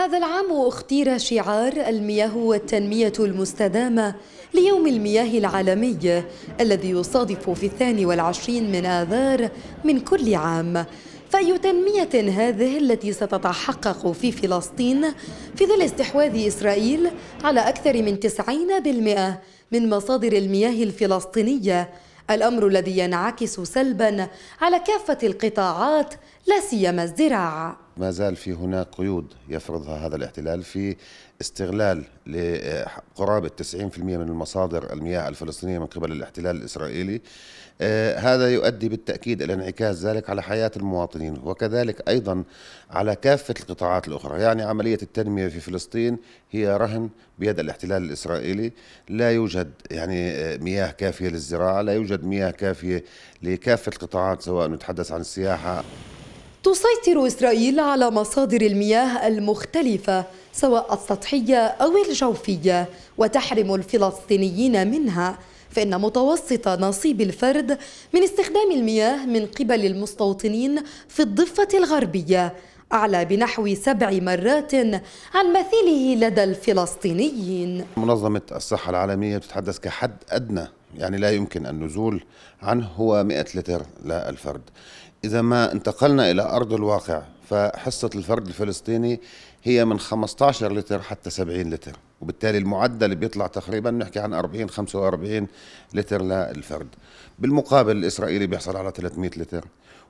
هذا العام اختير شعار المياه والتنمية المستدامة ليوم المياه العالمي الذي يصادف في الثاني والعشرين من آذار من كل عام فأي تنمية هذه التي ستتحقق في فلسطين في ظل استحواذ إسرائيل على أكثر من 90% من مصادر المياه الفلسطينية الأمر الذي ينعكس سلبا على كافة القطاعات لا سيما الزراعة ما زال في هناك قيود يفرضها هذا الاحتلال في استغلال لقرابة 90% من المصادر المياه الفلسطينية من قبل الاحتلال الإسرائيلي آه، هذا يؤدي بالتأكيد إلى انعكاس ذلك على حياة المواطنين وكذلك أيضا على كافة القطاعات الأخرى يعني عملية التنمية في فلسطين هي رهن بيد الاحتلال الإسرائيلي لا يوجد يعني آه، مياه كافية للزراعة لا يوجد مياه كافية لكافة القطاعات سواء نتحدث عن السياحة تسيطر إسرائيل على مصادر المياه المختلفة سواء السطحية أو الجوفية وتحرم الفلسطينيين منها فإن متوسط نصيب الفرد من استخدام المياه من قبل المستوطنين في الضفة الغربية أعلى بنحو سبع مرات عن مثيله لدى الفلسطينيين منظمة الصحة العالمية تتحدث كحد أدنى يعني لا يمكن النزول عنه هو 100 لتر للفرد إذا ما انتقلنا إلى أرض الواقع فحصة الفرد الفلسطيني هي من 15 لتر حتى 70 لتر وبالتالي المعدل بيطلع تقريبا نحكي عن 40 45 لتر للفرد بالمقابل الإسرائيلي بيحصل على 300 لتر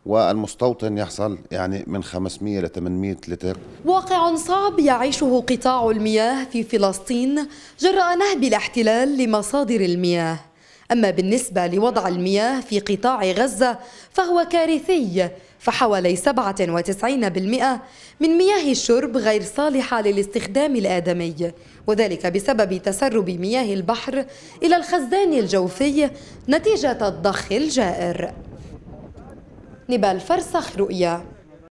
والمستوطن يحصل يعني من 500 ل 800 لتر واقع صعب يعيشه قطاع المياه في فلسطين جراء نهب الاحتلال لمصادر المياه أما بالنسبة لوضع المياه في قطاع غزة فهو كارثي فحوالي 97% من مياه الشرب غير صالحة للاستخدام الآدمي وذلك بسبب تسرب مياه البحر إلى الخزان الجوفي نتيجة الضخ الجائر نبال فرسخ رؤيا